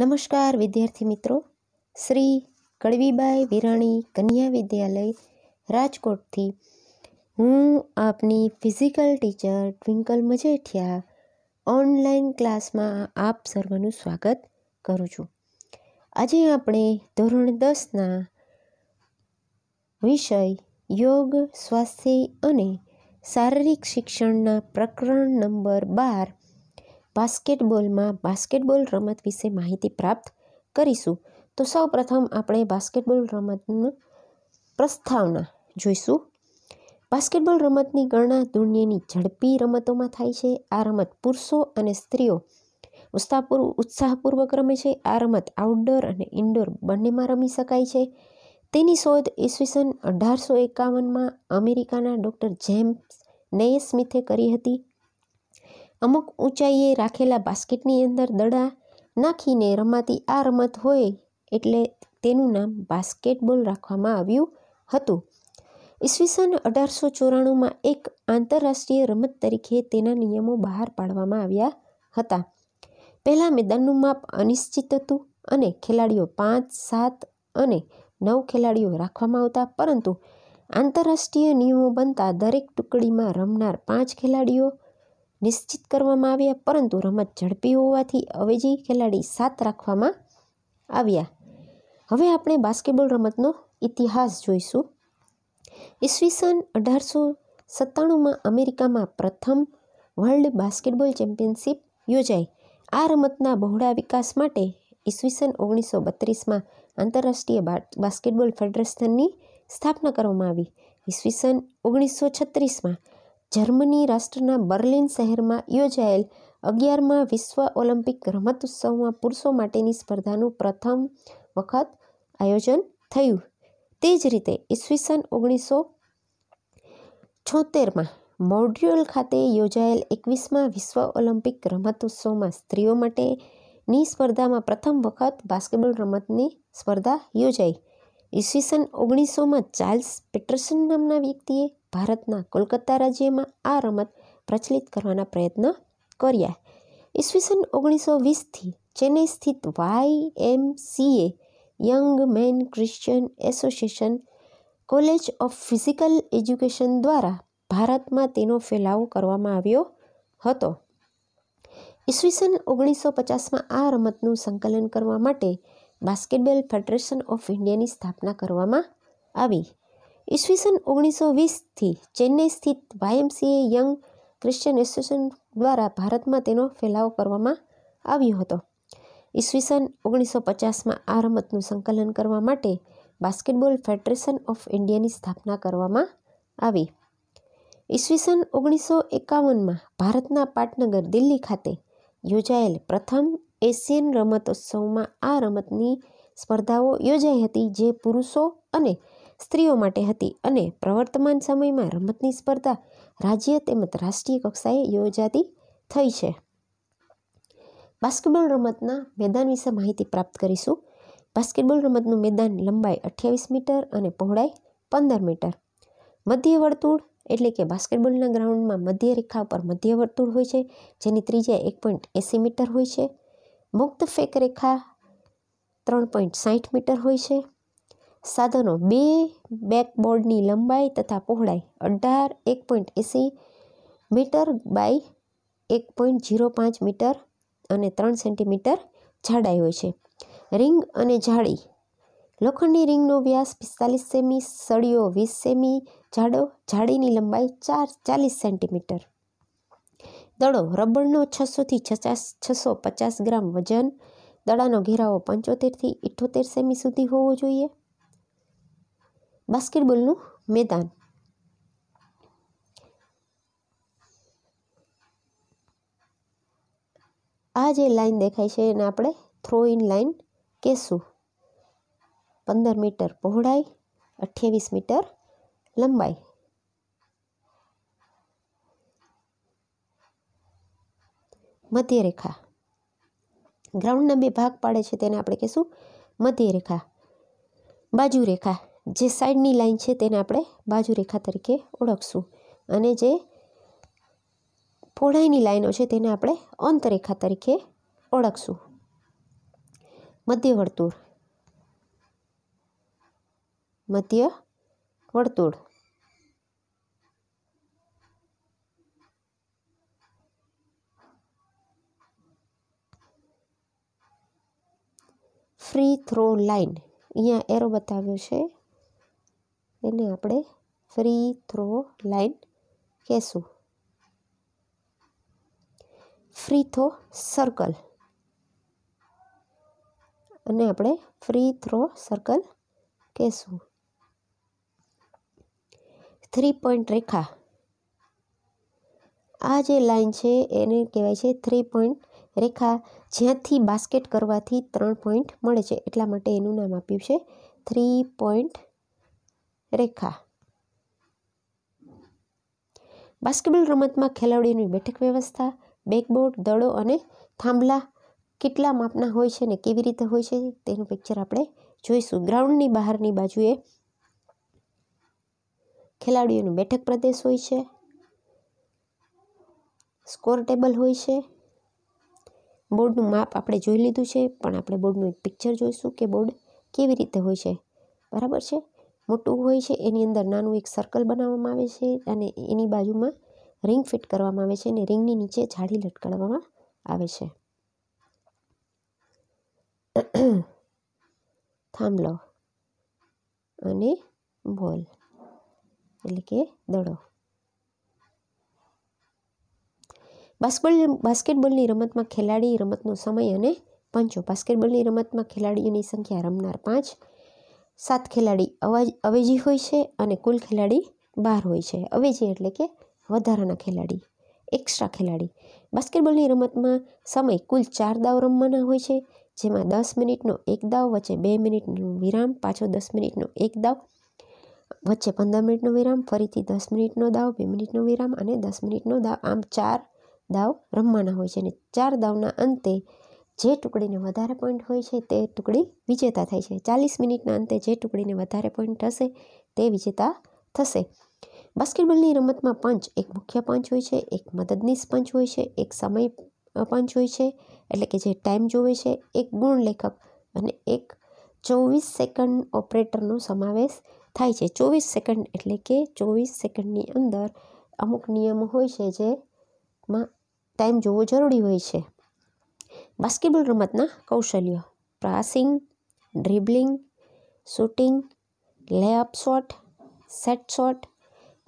નમસ્કાર વિદ્યાર્થી મિત્રો શ્રી કડવીબાઈ વિરાણી કન્યા વિદ્યાલય રાજકોટથી હું આપની physical teacher Twinkle Majethia online ક્લાસમાં આપ સર્વનું સ્વાગત કરું છું આજે આપણે ધોરણ દસના વિષય યોગ સ્વાસ્થ્ય અને શારીરિક શિક્ષણના પ્રકરણ નંબર બાર બાસ્કેટબોલમાં બાસ્કેટબોલ રમત વિશે માહિતી પ્રાપ્ત કરીશું તો સૌ પ્રથમ આપણે બાસ્કેટબોલ રમતનું પ્રસ્તાવના જોઈશું બાસ્કેટબોલ રમતની ગણના દુનિયાની ઝડપી રમતોમાં થાય છે આ રમત પુરુષો અને સ્ત્રીઓ ઉત્સાહપૂર્વક ઉત્સાહપૂર્વક રમે છે આ રમત આઉટડોર અને ઇન્ડોર બંનેમાં રમી શકાય છે તેની શોધ ઈસવીસન અઢારસો એકાવનમાં અમેરિકાના ડૉક્ટર જેમ્સ નેય સ્મિથે કરી હતી અમુક ઊંચાઈએ રાખેલા બાસ્કેટની અંદર દડા નાખીને રમાતી આ રમત હોય એટલે તેનું નામ બાસ્કેટબોલ રાખવામાં આવ્યું હતું ઈસવીસન અઢારસો ચોરાણુંમાં એક આંતરરાષ્ટ્રીય રમત તરીકે તેના નિયમો બહાર પાડવામાં આવ્યા હતા પહેલાં મેદાનનું માપ અનિશ્ચિત હતું અને ખેલાડીઓ પાંચ સાત અને નવ ખેલાડીઓ રાખવામાં આવતા પરંતુ આંતરરાષ્ટ્રીય નિયમો બનતા દરેક ટુકડીમાં રમનાર પાંચ ખેલાડીઓ નિશ્ચિત કરવામાં આવ્યા પરંતુ રમત ઝડપી હોવાથી અવેજી ખેલાડી સાત રાખવામાં આવ્યા હવે આપણે બાસ્કેટબોલ રમતનો ઇતિહાસ જોઈશું ઈસવીસન અઢારસો સત્તાણુંમાં અમેરિકામાં પ્રથમ વર્લ્ડ બાસ્કેટબોલ ચેમ્પિયનશિપ યોજાઈ આ રમતના બહોળા વિકાસ માટે ઈસવીસન ઓગણીસો બત્રીસમાં આંતરરાષ્ટ્રીય બાસ્કેટબોલ ફેડરેશનની સ્થાપના કરવામાં આવી ઈસવીસન ઓગણીસો છત્રીસમાં જર્મની રાષ્ટ્રના બર્લિન શહેરમાં યોજાયેલ અગિયારમાં વિશ્વ ઓલિમ્પિક રમત ઉત્સવમાં પુરુષો માટેની સ્પર્ધાનું પ્રથમ વખત આયોજન થયું તે જ રીતે ઈસવીસન ઓગણીસો છોતેરમાં મોડ્રિયલ ખાતે યોજાયેલ એકવીસમાં વિશ્વ ઓલિમ્પિક રમત ઉત્સવમાં સ્ત્રીઓ માટેની સ્પર્ધામાં પ્રથમ વખત બાસ્કેટબોલ રમતની સ્પર્ધા યોજાઈ ઈસવીસન ઓગણીસોમાં ચાર્લ્સ પીટરસન નામના વ્યક્તિએ ભારતના કોલકાતા રાજ્યમાં આ રમત પ્રચલિત કરવાના પ્રયત્ન કર્યા ઈસવીસન ઓગણીસો વીસથી ચેન્નઈ સ્થિત Y M CA Young Men Christian Association College of Physical Education દ્વારા ભારતમાં તેનો ફેલાવો કરવામાં આવ્યો હતો ઈસવીસન ઓગણીસો પચાસમાં આ રમતનું સંકલન કરવા માટે બાસ્કેટબોલ ફેડરેશન ઓફ ઇન્ડિયાની સ્થાપના કરવામાં આવી ઈસવીસન ઓગણીસો વીસથી ચેન્નઈ સ્થિત વાયએમસીએ યંગ ક્રિશ્ચિયન એસોસિએશન દ્વારા ભારતમાં તેનો ફેલાવો કરવામાં આવ્યો હતો ઈસવીસન ઓગણીસો પચાસમાં આ રમતનું સંકલન કરવા માટે બાસ્કેટબોલ ફેડરેશન ઓફ ઇન્ડિયાની સ્થાપના કરવામાં આવી ઈસવીસન ઓગણીસો એકાવનમાં ભારતના પાટનગર દિલ્હી ખાતે યોજાયેલ પ્રથમ એશિયન રમતોત્સવમાં આ રમતની સ્પર્ધાઓ યોજાઈ હતી જે પુરુષો અને સ્ત્રીઓ માટે હતી અને પ્રવર્તમાન સમયમાં રમતની સ્પર્ધા રાજ્ય તેમજ રાષ્ટ્રીય કક્ષાએ યોજાતી થઈ છે બાસ્કેટબોલ રમતના મેદાન વિશે માહિતી પ્રાપ્ત કરીશું બાસ્કેટબોલ રમતનું મેદાન લંબાઈ અઠ્યાવીસ મીટર અને પહોળાઈ પંદર મીટર મધ્ય વર્તુળ એટલે કે બાસ્કેટબોલના ગ્રાઉન્ડમાં મધ્ય રેખા પર મધ્ય વર્તુળ હોય છે જેની ત્રિજ્યા એક પોઈન્ટ એંસી મીટર હોય છે મુક્ત ફેક રેખા ત્રણ પોઈન્ટ સાઠ મીટર હોય છે સાધનો બે બેકબોર્ડની લંબાઈ તથા પહોળાઈ અઢાર એક પોઈન્ટ એંસી મીટર બાય એક પોઈન્ટ જીરો પાંચ મીટર અને ત્રણ સેન્ટીમીટર જાડાઈ હોય છે રિંગ અને જાળી લોખંડની રિંગનો વ્યાસ પિસ્તાલીસ સેમી સળીઓ વીસ સેમી જાડો જાળીની લંબાઈ ચાર ચાલીસ સેન્ટીમીટર દડો રબરનો છસોથી છચાસ છસો પચાસ ગ્રામ વજન દડાનો ઘેરાવો પંચોતેરથી ઇઠોતેર સેમી સુધી હોવો જોઈએ બાસ્કેટબોલનું મેદાન આ જે લાઈન દેખાય છે એને આપણે થ્રો ઇન લાઈન કહેશું પંદર મીટર પહોળાઈ અઠ્યાવીસ મીટર લંબાઈ મધ્ય રેખા ગ્રાઉન્ડના બે ભાગ પાડે છે તેને આપણે કહીશું મધ્યરેખા બાજુ રેખા જે સાઈડની લાઈન છે તેને આપણે બાજુ રેખા તરીકે ઓળખશું અને જે પહોળાઈની લાઈનો છે તેને આપણે અંતરેખા તરીકે ઓળખશું મધ્ય વર્તુળ મધ્ય વર્તુળ ફ્રી થ્રો લાઈન અહીંયા એરો બતાવ્યો છે એને આપણે ફ્રી થ્રો લાઇન કહેશું ફ્રી થ્રો સર્કલ અને આપણે ફ્રી થ્રો સર્કલ કહેશું થ્રી પોઈન્ટ રેખા આ જે લાઇન છે એને કહેવાય છે થ્રી પોઈન્ટ રેખા જ્યાંથી બાસ્કેટ કરવાથી ત્રણ પોઈન્ટ મળે છે એટલા માટે એનું નામ આપ્યું છે થ્રી પોઈન્ટ રેખા બાસ્કેટબોલ રમતમાં ખેલાડીઓની બેઠક વ્યવસ્થા બેકબોર્ડ દળો અને થાંભલા કેટલા માપના હોય છે ને કેવી રીતે હોય છે તેનું પિક્ચર આપણે જોઈશું ગ્રાઉન્ડની બહારની બાજુએ ખેલાડીઓનું બેઠક પ્રદેશ હોય છે સ્કોર ટેબલ હોય છે બોર્ડનું માપ આપણે જોઈ લીધું છે પણ આપણે બોર્ડનું એક પિક્ચર જોઈશું કે બોર્ડ કેવી રીતે હોય છે બરાબર છે મોટું હોય છે એની અંદર નાનું એક સર્કલ બનાવવામાં આવે છે અને એની બાજુમાં રિંગ ફિટ કરવામાં આવે છે અને રિંગની નીચે જાળી લટકાડવામાં આવે છે થાંભલો અને બોલ એટલે કે દડો બાસ્કેટબોલ બાસ્કેટબોલની રમતમાં ખેલાડી રમતનો સમય અને પંચો બાસ્કેટબોલની રમતમાં ખેલાડીઓની સંખ્યા રમનાર પાંચ સાત ખેલાડી અવાજ અવેજી હોય છે અને કુલ ખેલાડી બાર હોય છે અવેજી એટલે કે વધારાના ખેલાડી એક્સ્ટ્રા ખેલાડી બાસ્કેટબોલની રમતમાં સમય કુલ ચાર દાવ રમવાના હોય છે જેમાં દસ મિનિટનો એક દાવ વચ્ચે બે મિનિટનો વિરામ પાછો દસ મિનિટનો એક દાવ વચ્ચે પંદર મિનિટનો વિરામ ફરીથી દસ મિનિટનો દાવ બે મિનિટનો વિરામ અને દસ મિનિટનો દાવ આમ ચાર દાવ રમવાના હોય છે અને ચાર દાવના અંતે જે ટુકડીને વધારે પોઈન્ટ હોય છે તે ટુકડી વિજેતા થાય છે ચાલીસ મિનિટના અંતે જે ટુકડીને વધારે પોઈન્ટ થશે તે વિજેતા થશે બાસ્કેટબોલની રમતમાં પંચ એક મુખ્ય પંચ હોય છે એક મદદનીશ પંચ હોય છે એક સમય પંચ હોય છે એટલે કે જે ટાઈમ જોવે છે એક ગુણ લેખક અને એક ચોવીસ સેકન્ડ ઓપરેટરનો સમાવેશ થાય છે ચોવીસ સેકન્ડ એટલે કે ચોવીસ સેકન્ડની અંદર અમુક નિયમો હોય છે જેમાં ટાઈમ જોવો જરૂરી હોય છે બાસ્કેટબોલ રમતના કૌશલ્યો passing dribbling shooting layup shot set shot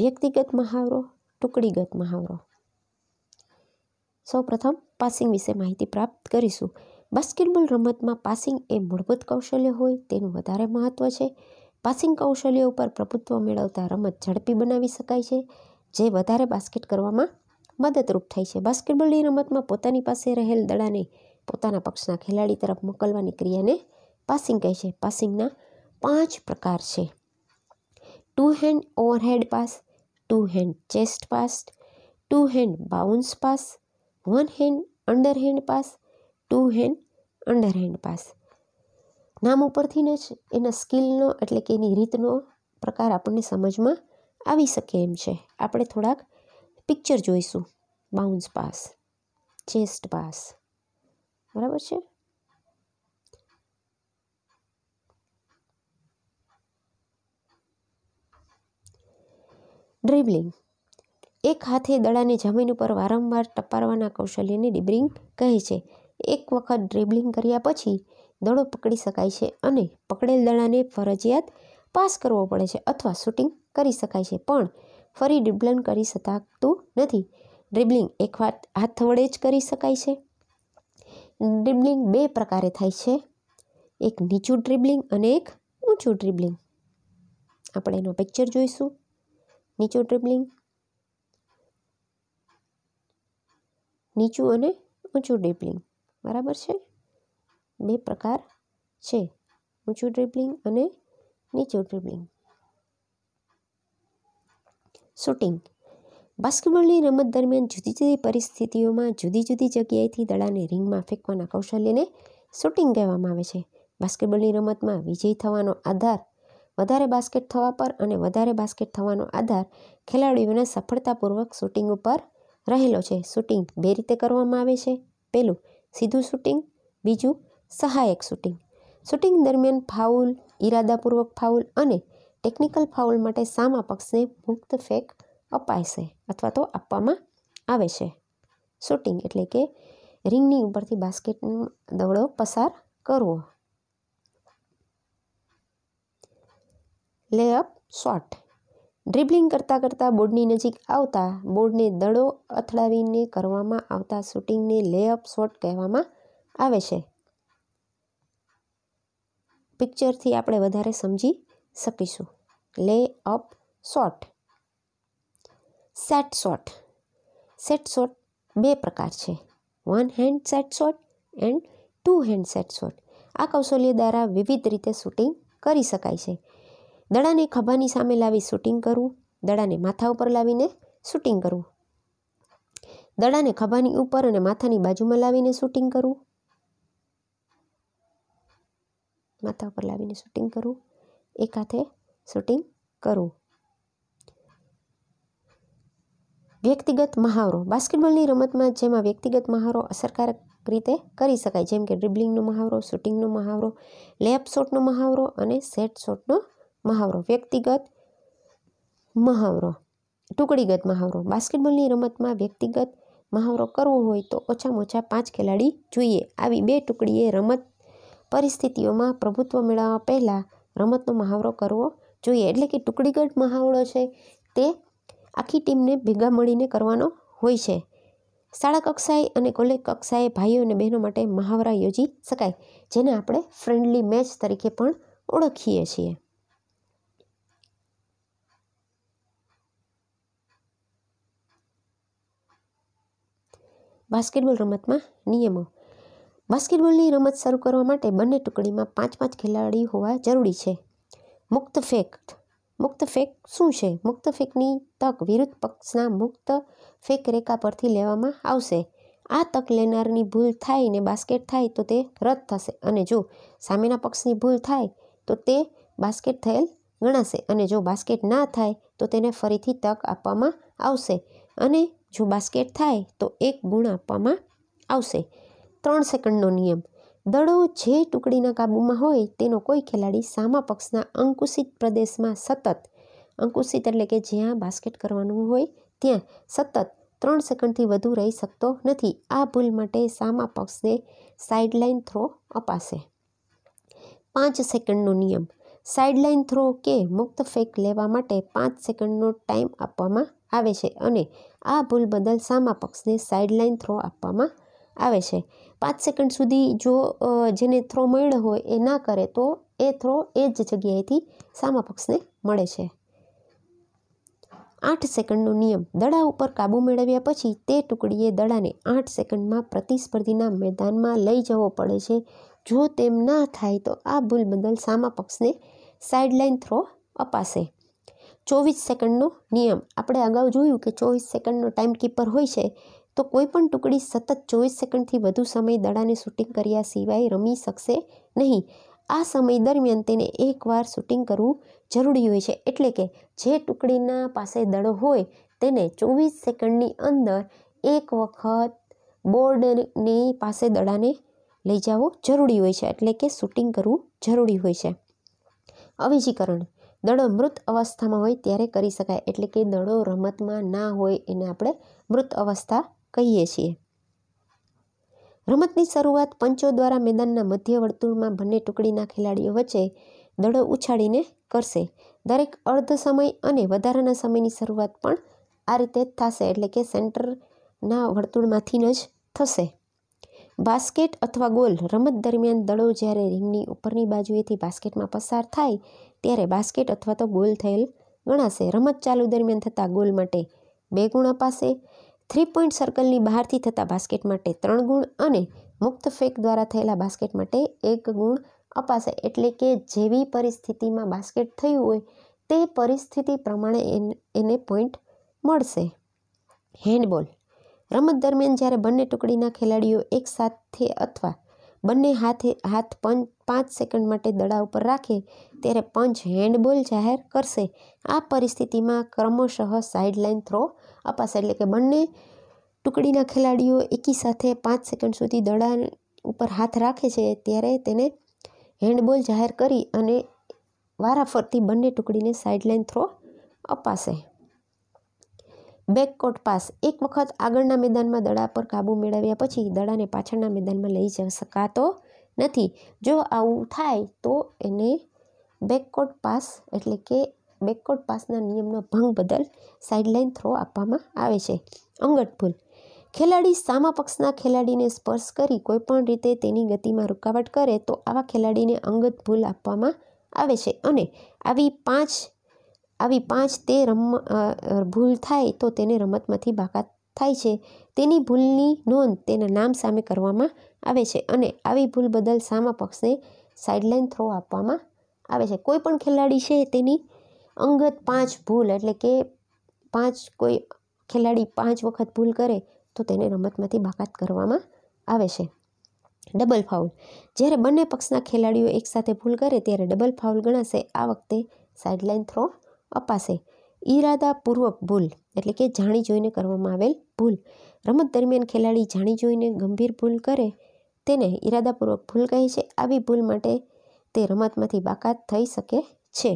વ્યક્તિગત મહાવરો ટુકડીગત મહાવરો સૌપ્રથમ પાસિંગ વિશે માહિતી પ્રાપ્ત કરીશું બાસ્કેટબોલ રમતમાં પાસિંગ એ મૂળભૂત કૌશલ્ય હોય તેનું વધારે મહત્ત્વ છે પાસિંગ કૌશલ્ય ઉપર પ્રભુત્વ મેળવતા રમત ઝડપી બનાવી શકાય છે જે વધારે બાસ્કેટ કરવામાં મદદરૂપ થાય છે બાસ્કેટબોલની રમતમાં પોતાની પાસે રહેલ દડાને પોતાના પક્ષના ખેલાડી તરફ મોકલવાની ક્રિયાને પાસિંગ કહે છે પાસિંગના પાંચ પ્રકાર છે two hand overhead pass two hand chest pass two hand bounce pass one hand underhand pass two hand underhand pass નામ ઉપરથીને જ એના સ્કિલનો એટલે કે એની રીતનો પ્રકાર આપણને સમજમાં આવી શકે એમ છે આપણે થોડાક પિક્ચર જોઈશું બાઉન્સ પાસ ચેસ્ટ પાસ બરાબર છે ડ્રીબલિંગ એક હાથે દડાને જમીન ઉપર વારંવાર ટપારવાના કૌશલ્યને ડિબરિંગ કહે છે એક વખત ડ્રીબલિંગ કર્યા પછી દડો પકડી શકાય છે અને પકડેલ દડાને ફરજિયાત પાસ કરવો પડે છે અથવા શૂટિંગ કરી શકાય છે પણ ફરી ડ્રિબલિંગ કરી શકાતું નથી ડ્રિબલિંગ એક હાથ વડે જ કરી શકાય છે ડ્રિબલિંગ બે પ્રકારે થાય છે એક નીચું ડ્રિબલિંગ અને એક ઊંચું ડ્રિબલિંગ આપણે એનો પિક્ચર જોઈશું નીચું ડ્રિબલિંગ નીચું અને ઊંચું ડ્રિબલિંગ બરાબર છે બે પ્રકાર છે ઊંચું ડ્રિબલિંગ અને નીચું ડ્રિબલિંગ શૂટિંગ બાસ્કેટબોલની રમત દરમિયાન જુદી જુદી પરિસ્થિતિઓમાં જુદી જુદી જગ્યાએથી દડાને રિંગમાં ફેંકવાના કૌશલ્યને શૂટિંગ કહેવામાં આવે છે બાસ્કેટબોલની રમતમાં વિજય થવાનો આધાર વધારે બાસ્કેટ થવા પર અને વધારે બાસ્કેટ થવાનો આધાર ખેલાડીઓના સફળતાપૂર્વક શૂટિંગ ઉપર રહેલો છે શૂટિંગ બે રીતે કરવામાં આવે છે પહેલું સીધું શૂટિંગ બીજું સહાયક શૂટિંગ શૂટિંગ દરમિયાન ફાઉલ ઈરાદાપૂર્વક ફાઉલ અને ટેકનિકલ ફાઉલ માટે સામા પક્ષને મુક્ત ફેંક અપાશે અથવા તો આપવામાં આવે છે શૂટિંગ એટલે કે રિંગની ઉપરથી બાસ્કેટનો દવડો પસાર કરવો લેઅપ શોટ ડ્રિબલિંગ કરતાં કરતાં બોર્ડની નજીક આવતા બોર્ડને દડો અથડાવીને કરવામાં આવતા શૂટિંગને લેઅપ શોટ કહેવામાં આવે છે પિક્ચરથી આપણે વધારે સમજી શકીશું layup shot set shot set shot બે પ્રકાર છે one hand set shot and two hand set shot આ કૌશલ્ય દ્વારા વિવિધ રીતે શૂટિંગ કરી શકાય છે દડાને ખભાની સામે લાવી શૂટિંગ કરવું દડાને માથા ઉપર લાવીને શૂટિંગ કરવું દડાને ખભાની ઉપર અને માથાની બાજુમાં લાવીને શૂટિંગ કરવું માથા ઉપર લાવીને શૂટિંગ કરવું એક હાથે શૂટિંગ કરવું વ્યક્તિગત મહાવરો બાસ્કેટબોલની રમતમાં જેમાં વ્યક્તિગત મહાવરો અસરકારક રીતે કરી શકાય જેમ કે ડ્રિબલિંગનો મહાવરો શૂટિંગનો મહાવરો લેપ શોટનો મહાવરો અને સેટ શોટનો મહાવરો વ્યક્તિગત મહાવરો ટુકડીગત મહાવરો બાસ્કેટબોલની રમતમાં વ્યક્તિગત મહાવરો કરવો હોય તો ઓછામાં ઓછા પાંચ ખેલાડી જોઈએ આવી બે ટુકડીએ રમત પરિસ્થિતિઓમાં પ્રભુત્વ મેળવવા પહેલાં રમતનો મહાવરો કરવો જોઈએ એટલે કે ટુકડીગત મહાવરો છે તે આખી ટીમને ભેગા મળીને કરવાનો હોય છે શાળા કક્ષાએ અને કોલેજ કક્ષાએ ભાઈઓ અને બહેનો માટે મહાવરા યોજી શકાય જેને આપણે ફ્રેન્ડલી મેચ તરીકે પણ ઓળખીએ છીએ બાસ્કેટબોલ રમતમાં નિયમો બાસ્કેટબોલની રમત શરૂ કરવા માટે બંને ટુકડીમાં પાંચ પાંચ ખેલાડી હોવા જરૂરી છે મુક્ત ફેંક મુક્ત ફેંક શું છે મુક્ત ફેંકની તક વિરુદ્ધ પક્ષના મુક્ત ફેંક રેખા પરથી લેવામાં આવશે આ તક લેનારની ભૂલ થાય ને બાસ્કેટ થાય તો તે રદ થશે અને જો સામેના પક્ષની ભૂલ થાય તો તે બાસ્કેટ થયેલ ગણાશે અને જો બાસ્કેટ ના થાય તો તેને ફરીથી તક આપવામાં આવશે અને જો બાસ્કેટ થાય તો એક ગુણ આપવામાં આવશે ત્રણ સેકન્ડનો નિયમ દળો જે ટુકડીના કાબૂમાં હોય તેનો કોઈ ખેલાડી સામા પક્ષના અંકુશિત પ્રદેશમાં સતત અંકુશિત એટલે કે જ્યાં બાસ્કેટ કરવાનું હોય ત્યાં સતત ત્રણ સેકન્ડથી વધુ રહી શકતો નથી આ ભૂલ માટે સામા પક્ષને સાઇડલાઇન થ્રો અપાશે પાંચ સેકન્ડનો નિયમ સાઇડલાઇન થ્રો કે મુક્ત ફેંક લેવા માટે પાંચ સેકન્ડનો ટાઈમ આપવામાં આવે છે અને આ ભૂલ બદલ સામા પક્ષને સાઇડલાઇન થ્રો આપવામાં આવે છે પાંચ સેકન્ડ સુધી જો જેને થ્રો મળ્યો હોય એ ના કરે તો એ થ્રો એ જ જગ્યાએથી સામા પક્ષને મળે છે આઠ સેકન્ડનો નિયમ દડા ઉપર કાબુ મેળવ્યા પછી તે ટુકડીએ દડાને આઠ સેકન્ડમાં પ્રતિસ્પર્ધીના મેદાનમાં લઈ જવો પડે છે જો તેમ ના થાય તો આ ભૂલ બદલ સામા પક્ષને સાઇડલાઇન થ્રો અપાશે ચોવીસ સેકન્ડનો નિયમ આપણે અગાઉ જોયું કે ચોવીસ સેકન્ડનો ટાઈમ કીપર હોય છે તો કોઈપણ ટુકડી સતત ચોવીસ સેકન્ડથી વધુ સમય દડાને શૂટિંગ કર્યા સિવાય રમી શકશે નહીં આ સમય દરમિયાન તેને એકવાર શૂટિંગ કરવું જરૂરી હોય છે એટલે કે જે ટુકડીના પાસે દડો હોય તેને ચોવીસ સેકન્ડની અંદર એક વખત બોર્ડની પાસે દડાને લઈ જવો જરૂરી હોય છે એટલે કે શૂટિંગ કરવું જરૂરી હોય છે અવેજીકરણ દડો મૃત અવસ્થામાં હોય ત્યારે કરી શકાય એટલે કે દડો રમતમાં ના હોય એને આપણે મૃત અવસ્થા કહીએ છીએ રમતની શરૂઆત પંચો દ્વારા મેદાનના મધ્ય વર્તુળમાં બંને ટુકડીના ખેલાડીઓ વચ્ચે દડો ઉછાળીને કરશે દરેક અર્ધ સમય અને વધારાના સમયની શરૂઆત પણ આ રીતે જ થશે એટલે કે સેન્ટરના વર્તુળમાંથી જ થશે બાસ્કેટ અથવા ગોલ રમત દરમિયાન દડો જ્યારે રિંગની ઉપરની બાજુએથી બાસ્કેટમાં પસાર થાય ત્યારે બાસ્કેટ અથવા તો ગોલ થયેલ ગણાશે રમત ચાલુ દરમિયાન થતા ગોલ માટે બે ગુણ અપાશે થ્રી પોઈન્ટ સર્કલની બહારથી થતા બાસ્કેટ માટે ત્રણ ગુણ અને મુક્ત ફેંક દ્વારા થયેલા બાસ્કેટ માટે એક ગુણ અપાશે એટલે કે જેવી પરિસ્થિતિમાં બાસ્કેટ થયું હોય તે પરિસ્થિતિ પ્રમાણે એને પોઈન્ટ મળશે હેન્ડબોલ રમત દરમિયાન જ્યારે બંને ટુકડીના ખેલાડીઓ એકસાથે અથવા બંને હાથે હાથ પંચ પાંચ સેકન્ડ માટે દડા ઉપર રાખે ત્યારે પંચ હેન્ડબોલ જાહેર કરશે આ પરિસ્થિતિમાં ક્રમશઃ સાઇડલાઇન થ્રો અપાશે એટલે કે બંને ટુકડીના ખેલાડીઓ એકી સાથે પાંચ સેકન્ડ સુધી દડા ઉપર હાથ રાખે છે ત્યારે તેને હેન્ડબોલ જાહેર કરી અને વારાફરતી બંને ટુકડીને સાઇડલાઇન થ્રો અપાશે બેકકોટ પાસ એક વખત આગળના મેદાનમાં દડા પર કાબુ મેળવ્યા પછી દડાને પાછળના મેદાનમાં લઈ જ શકાતો નથી જો આવું થાય તો એને બેકકોર્ટ પાસ એટલે કે બેકકોર્ટ પાસના નિયમનો ભંગ બદલ સાઇડલાઇન થ્રો આપવામાં આવે છે અંગત ભૂલ ખેલાડી સામા પક્ષના ખેલાડીને સ્પર્શ કરી કોઈપણ રીતે તેની ગતિમાં રૂકાવટ કરે તો આવા ખેલાડીને અંગત ભૂલ આપવામાં આવે છે અને આવી પાંચ આવી પાંચ તે રમ ભૂલ થાય તો તેને રમતમાંથી બાકાત થાય છે તેની ભૂલની નોંધ તેના નામ સામે કરવામાં આવે છે અને આવી ભૂલ બદલ સામા પક્ષને સાઇડલાઇન થ્રો આપવામાં આવે છે કોઈ પણ ખેલાડી છે તેની અંગત પાંચ ભૂલ એટલે કે પાંચ કોઈ ખેલાડી પાંચ વખત ભૂલ કરે તો તેને રમતમાંથી બાકાત કરવામાં આવે છે ડબલ ફાઉલ જ્યારે બંને પક્ષના ખેલાડીઓ એકસાથે ભૂલ કરે ત્યારે ડબલ ફાઉલ ગણાશે આ વખતે સાઇડલાઇન થ્રો અપાશે ઈરાદાપૂર્વક ભૂલ એટલે કે જાણી જોઈને કરવામાં આવેલ ભૂલ રમત દરમિયાન ખેલાડી જાણી જોઈને ગંભીર ભૂલ કરે તેને ઈરાદાપૂર્વક ભૂલ કહે છે આવી ભૂલ માટે તે રમતમાંથી બાકાત થઈ શકે છે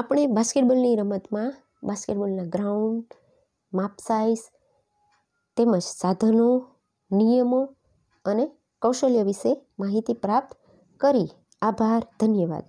આપણે બાસ્કેટબોલની રમતમાં બાસ્કેટબોલના ગ્રાઉન્ડ માપ સાઇઝ તેમજ સાધનો નિયમો અને કૌશલ્ય વિશે માહિતી પ્રાપ્ત કરી આભાર ધન્યવાદ